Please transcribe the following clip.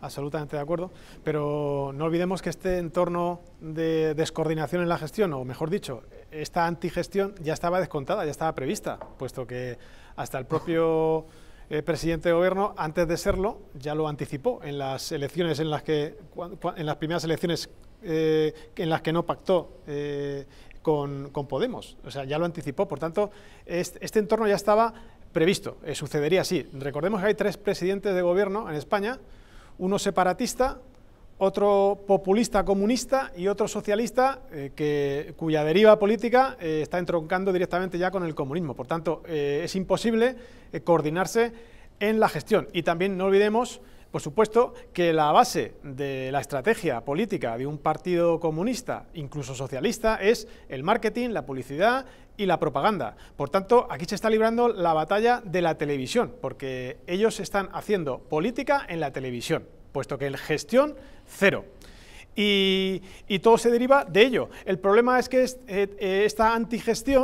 absolutamente de acuerdo, pero no olvidemos que este entorno de descoordinación en la gestión, o mejor dicho, esta antigestión ya estaba descontada, ya estaba prevista, puesto que hasta el propio eh, presidente de gobierno, antes de serlo, ya lo anticipó en las elecciones en las que, en las primeras elecciones eh, en las que no pactó eh, con, con, Podemos, o sea, ya lo anticipó, por tanto, este, este entorno ya estaba previsto, sucedería así. Recordemos que hay tres presidentes de gobierno en España, uno separatista, otro populista comunista y otro socialista eh, que, cuya deriva política eh, está entroncando directamente ya con el comunismo. Por tanto, eh, es imposible coordinarse en la gestión. Y también no olvidemos por supuesto que la base de la estrategia política de un partido comunista, incluso socialista, es el marketing, la publicidad y la propaganda. Por tanto, aquí se está librando la batalla de la televisión, porque ellos están haciendo política en la televisión, puesto que en gestión cero. Y, todo se deriva de ello. El problema es que eh, eh, esta antigestión